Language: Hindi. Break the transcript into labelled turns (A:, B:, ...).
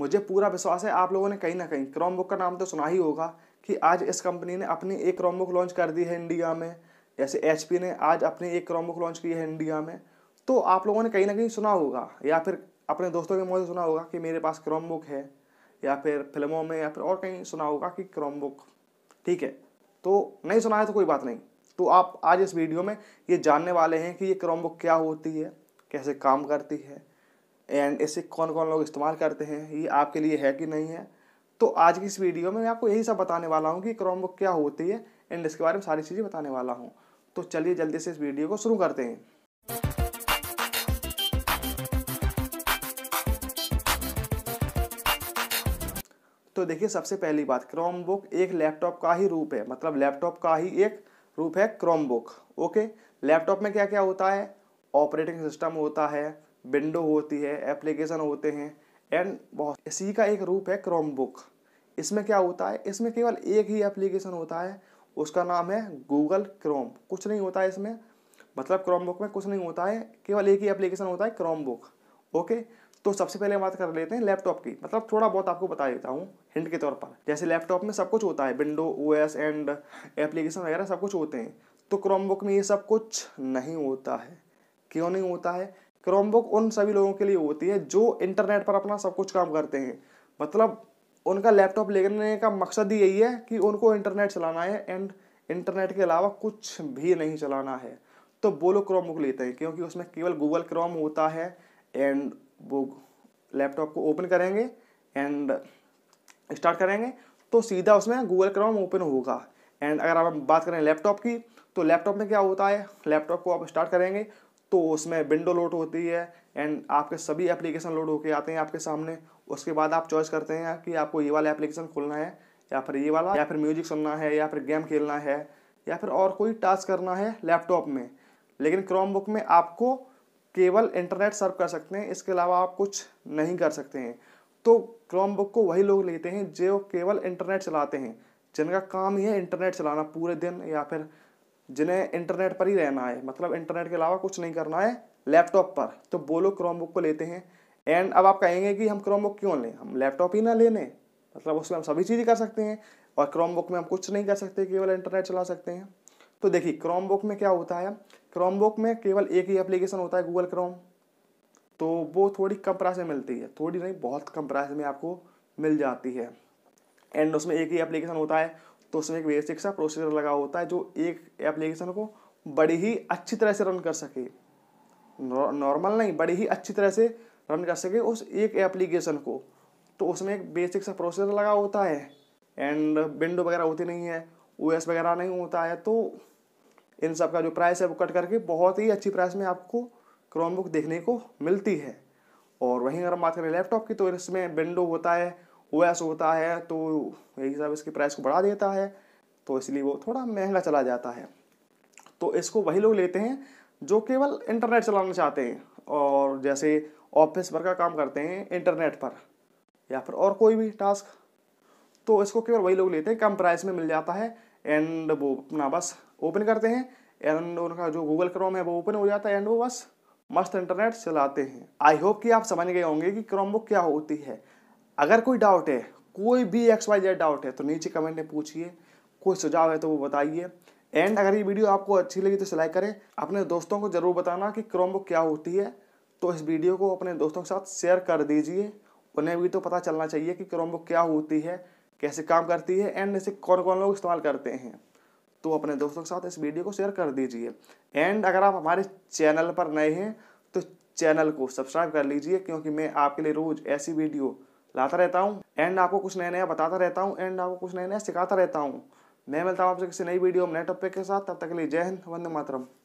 A: मुझे पूरा विश्वास है आप लोगों ने कहीं ना कहीं क्रोम बुक का नाम तो सुना ही होगा कि आज इस कंपनी ने अपनी एक क्रोम बुक लॉन्च कर दी है इंडिया में जैसे एच ने आज अपनी एक क्रोम लॉन्च की है इंडिया में तो आप लोगों ने कहीं ना कहीं सुना होगा या फिर अपने दोस्तों के मुँह से सुना होगा कि मेरे पास क्रोम बुक है या फिर फिल्मों में या फिर और कहीं सुना होगा कि क्रोम बुक ठीक है तो नहीं सुना है तो कोई बात नहीं तो आप आज इस वीडियो में ये जानने वाले हैं कि ये क्रोम बुक क्या होती है कैसे काम करती है एंड इसे कौन कौन लोग इस्तेमाल करते हैं ये आपके लिए है कि नहीं है तो आज की इस वीडियो में मैं आपको यही सब बताने वाला हूँ कि क्रोम बुक क्या होती है एंड इसके बारे में सारी चीज़ें बताने वाला हूँ तो चलिए जल्दी से इस वीडियो को शुरू करते हैं तो देखिए सबसे पहली बात क्रोम बुक एक लैपटॉप का ही रूप है मतलब लैपटॉप का ही एक रूप है क्रोम बुक ओके लैपटॉप में क्या क्या होता है ऑपरेटिंग सिस्टम होता है विंडो होती है एप्लीकेशन होते हैं एंड बहुत इसी का एक रूप है क्रोम बुक इसमें क्या होता है इसमें केवल एक ही एप्लीकेशन होता है उसका नाम है गूगल क्रोम कुछ नहीं होता है इसमें मतलब क्रोम बुक में कुछ नहीं होता है केवल एक ही एप्लीकेशन होता है क्रोम बुक ओके तो सबसे पहले बात कर लेते हैं लैपटॉप की मतलब थोड़ा बहुत आपको बता देता हूँ हिंट के तौर पर जैसे लैपटॉप में सब कुछ होता है विंडो ओ एंड एप्लीकेशन वगैरह सब कुछ होते हैं तो क्रोम बुक में ये सब कुछ नहीं होता है क्यों नहीं होता है क्रोमबुक उन सभी लोगों के लिए होती है जो इंटरनेट पर अपना सब कुछ काम करते हैं मतलब उनका लैपटॉप लेने का मकसद ही यही है कि उनको इंटरनेट चलाना है एंड इंटरनेट के अलावा कुछ भी नहीं चलाना है तो वो लोग क्रोम बुक लेते हैं क्योंकि उसमें केवल गूगल क्रोम होता है एंड वो लैपटॉप को ओपन करेंगे एंड स्टार्ट करेंगे तो सीधा उसमें गूगल क्रोम ओपन होगा एंड अगर आप बात करें लैपटॉप की तो लैपटॉप में क्या होता है लैपटॉप को आप स्टार्ट करेंगे तो उसमें विंडो लोड होती है एंड आपके सभी एप्लीकेशन लोड होके आते हैं आपके सामने उसके बाद आप चॉइस करते हैं कि आपको ये वाला एप्लीकेशन खोलना है या फिर ये वाला या फिर म्यूजिक सुनना है या फिर गेम खेलना है या फिर और कोई टास्क करना है लैपटॉप में लेकिन क्रोम बुक में आपको केवल इंटरनेट सर्व कर सकते हैं इसके अलावा आप कुछ नहीं कर सकते हैं तो क्रोम बुक को वही लोग लेते हैं जो केवल इंटरनेट चलाते हैं जिनका काम ही है इंटरनेट चलाना पूरे दिन या फिर जिन्हें इंटरनेट पर ही रहना है मतलब इंटरनेट के अलावा कुछ नहीं करना है लैपटॉप पर तो वो लोग क्रोमबुक को लेते हैं एंड अब आप कहेंगे कि हम क्रोमबुक क्यों लें हम लैपटॉप ही ना ले लें मतलब उसमें हम सभी चीज़ें कर सकते हैं और क्रोमबुक में हम कुछ नहीं कर सकते केवल इंटरनेट चला सकते हैं तो देखिए क्रोमबुक में क्या होता है क्रोमबुक में केवल एक ही एप्लीकेशन होता है गूगल क्रोम तो वो थोड़ी कम प्राइस में मिलती है थोड़ी नहीं बहुत कम प्राइस में आपको मिल जाती है एंड उसमें एक ही एप्लीकेशन होता है तो उसमें एक बेसिक सा प्रोसीजर लगा होता है जो एक एप्लीकेशन को बड़ी ही अच्छी तरह से रन कर सके नॉर्मल नहीं बड़ी ही अच्छी तरह से रन कर सके उस एक एप्लीकेशन को तो उसमें एक बेसिक सा प्रोसेसर लगा होता है एंड विंडो वगैरह होती नहीं है ओ वगैरह नहीं होता है तो इन सब का जो प्राइस है वो कट करके बहुत ही अच्छी प्राइस में आपको क्रोमबुक देखने को मिलती है और वहीं अगर हम बात करें लैपटॉप की तो इसमें विंडो होता है ओ एस होता है तो एक हिसाब इसकी प्राइस को बढ़ा देता है तो इसलिए वो थोड़ा महंगा चला जाता है तो इसको वही लोग लेते हैं जो केवल इंटरनेट चलाना चाहते हैं और जैसे ऑफिस वर्क का काम करते हैं इंटरनेट पर या फिर और कोई भी टास्क तो इसको केवल वही लोग लेते हैं कम प्राइस में मिल जाता है एंड वो अपना बस ओपन करते हैं एंड उनका जो गूगल क्रोम है वो ओपन हो जाता है एंड वो बस मस्त इंटरनेट चलाते हैं आई होप कि आप समझ गए होंगे कि क्रोम बुक क्या होती है अगर कोई डाउट है कोई भी एक्स वाई जेड डाउट है तो नीचे कमेंट में पूछिए कोई सुझाव है तो वो बताइए एंड अगर ये वीडियो आपको अच्छी लगी तो सिलाई करें अपने दोस्तों को ज़रूर बताना कि क्रोमबुक क्या होती है तो इस वीडियो को अपने दोस्तों के साथ शेयर कर दीजिए उन्हें भी तो पता चलना चाहिए कि क्रोमबुक क्या होती है कैसे काम करती है एंड इसे कौन कौन लोग इस्तेमाल करते हैं तो अपने दोस्तों के साथ इस वीडियो को शेयर कर दीजिए एंड अगर आप हमारे चैनल पर नए हैं तो चैनल को सब्सक्राइब कर लीजिए क्योंकि मैं आपके लिए रोज़ ऐसी वीडियो लाता रहता हूँ एंड आपको कुछ नया नया बताता रहता हूँ एंड आपको कुछ नया नया सिखाता रहता हूँ मैं मिलता हूँ आपसे किसी नई वीडियो में नए टॉपिक के साथ तब तक के लिए जय हिंद वंदे मातरम